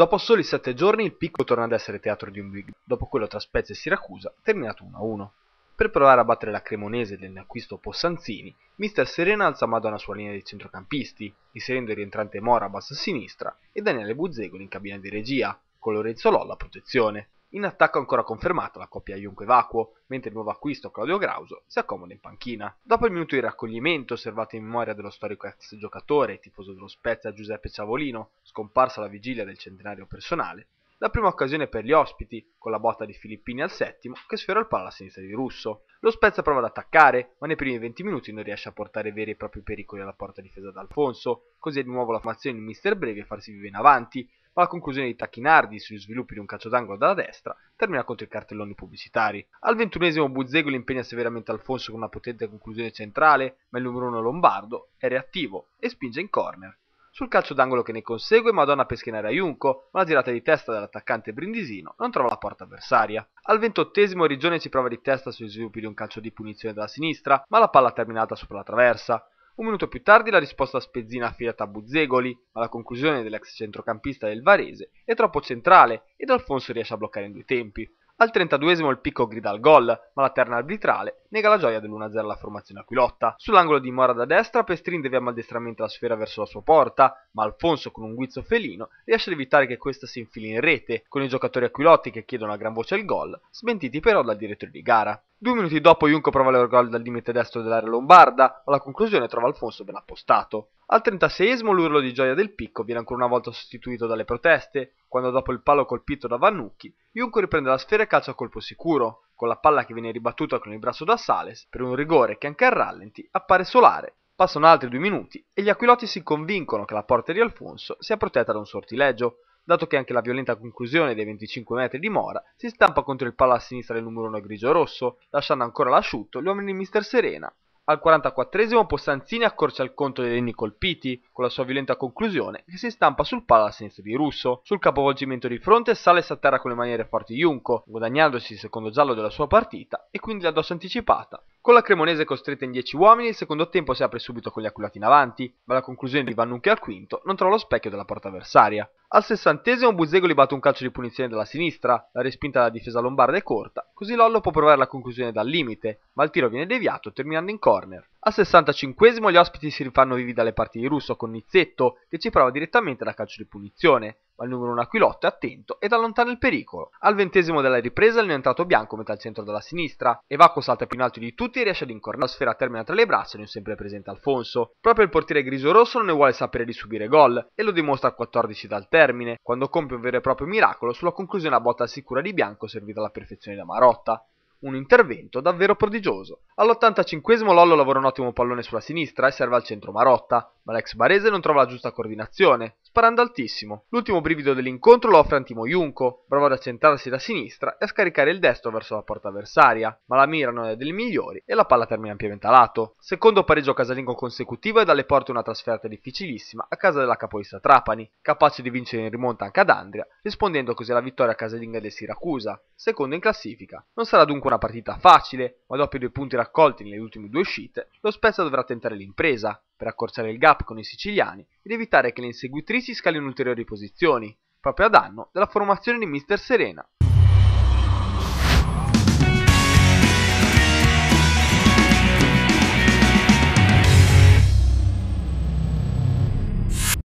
Dopo soli sette giorni il picco torna ad essere teatro di un big, dopo quello tra Spezia e Siracusa, terminato 1-1. Per provare a battere la Cremonese nell'acquisto Possanzini, Mister Serena alza Madonna sulla linea dei centrocampisti, inserendo il rientrante Mora a bassa sinistra e Daniele Buzzegoli in cabina di regia, con Lorenzo Lolla a protezione. In attacco ancora confermata la coppia Junque-Vacuo, mentre il nuovo acquisto Claudio Grauso si accomoda in panchina. Dopo il minuto di raccoglimento osservato in memoria dello storico ex giocatore e tifoso dello Spezia Giuseppe Ciavolino, scomparso alla vigilia del centenario personale, la prima occasione per gli ospiti, con la botta di Filippini al settimo, che sfera il palo alla sinistra di Russo. Lo Spezza prova ad attaccare, ma nei primi 20 minuti non riesce a portare veri e propri pericoli alla porta difesa d'Alfonso, Così è di nuovo la formazione di Mister Brevi a farsi viva in avanti, ma la conclusione di Tacchinardi sugli sviluppi di un calcio d'angolo dalla destra termina contro i cartelloni pubblicitari. Al ventunesimo Buzzegoli impegna severamente Alfonso con una potente conclusione centrale, ma il numero 1 Lombardo è reattivo e spinge in corner sul calcio d'angolo che ne consegue, Madonna per a Ayunco, ma la girata di testa dell'attaccante Brindisino non trova la porta avversaria. Al ventottesimo Rigione ci prova di testa sugli sviluppi di un calcio di punizione dalla sinistra, ma la palla terminata sopra la traversa. Un minuto più tardi la risposta Spezzina affidata a Buzzegoli, ma la conclusione dell'ex centrocampista del Varese è troppo centrale ed Alfonso riesce a bloccare in due tempi. Al 32 il picco grida al gol, ma la terna arbitrale nega la gioia dell'1-0 alla formazione aquilotta. Sull'angolo di Mora da destra, Pestrin devia maldestramente la sfera verso la sua porta, ma Alfonso con un guizzo felino riesce ad evitare che questa si infili in rete, con i giocatori aquilotti che chiedono a gran voce il gol, smentiti però dal direttore di gara. Due minuti dopo Junco prova l'Eurogol dal limite destro dell'area lombarda, ma alla conclusione trova Alfonso ben appostato. Al 36esimo l'urlo di gioia del picco viene ancora una volta sostituito dalle proteste, quando dopo il palo colpito da Vannucchi, Junco riprende la sfera e calcia a colpo sicuro, con la palla che viene ribattuta con il braccio da Sales per un rigore che anche a rallenti appare solare. Passano altri due minuti e gli aquiloti si convincono che la porta di Alfonso sia protetta da un sortilegio, dato che anche la violenta conclusione dei 25 metri di Mora si stampa contro il palo a sinistra del numero 1 grigio-rosso, lasciando ancora l'asciutto gli uomini di Mister Serena. Al 44esimo Possanzini accorcia il conto dei danni colpiti, con la sua violenta conclusione che si stampa sul palo a sinistra di Russo. Sul capovolgimento di fronte sale a terra con le maniere forti Junco, guadagnandosi il secondo giallo della sua partita e quindi la dossa anticipata. Con la Cremonese costretta in 10 uomini, il secondo tempo si apre subito con gli acculati in avanti, ma la conclusione di Van al quinto non trova lo specchio della porta avversaria. Al sessantesimo Buzzegoli batte un calcio di punizione dalla sinistra, la respinta dalla difesa lombarda è corta, così Lollo può provare la conclusione dal limite, ma il tiro viene deviato terminando in corner. Al 65 gli ospiti si rifanno vivi dalle parti di Russo con Nizzetto che ci prova direttamente da calcio di punizione, ma il numero 1 Aquilotto è attento ed allontana il pericolo. Al ventesimo della ripresa il neontato bianco mette al centro della sinistra, e Vacco salta più in alto di tutti e riesce ad incornare la sfera termina tra le braccia di un sempre presente Alfonso. Proprio il portiere grigio-rosso non ne vuole sapere di subire gol e lo dimostra a 14 dal termine, quando compie un vero e proprio miracolo sulla conclusione a botta sicura di bianco servita alla perfezione da Marotta. Un intervento davvero prodigioso. All'85 Lollo lavora un ottimo pallone sulla sinistra e serve al centro Marotta, ma l'ex barese non trova la giusta coordinazione sparando altissimo. L'ultimo brivido dell'incontro lo offre Antimo Junco, bravo ad accentrarsi da sinistra e a scaricare il destro verso la porta avversaria, ma la mira non è delle migliori e la palla termina ampiamente a lato. Secondo pareggio casalingo consecutivo e dalle porte una trasferta difficilissima a casa della capoista Trapani, capace di vincere in rimonta anche ad Andria, rispondendo così alla vittoria casalinga del Siracusa, secondo in classifica. Non sarà dunque una partita facile, ma dopo i due punti raccolti nelle ultime due uscite, lo Spezza dovrà tentare l'impresa, per accorciare il gap con i siciliani ed evitare che le inseguitrici scalino ulteriori posizioni, proprio a danno della formazione di Mister Serena.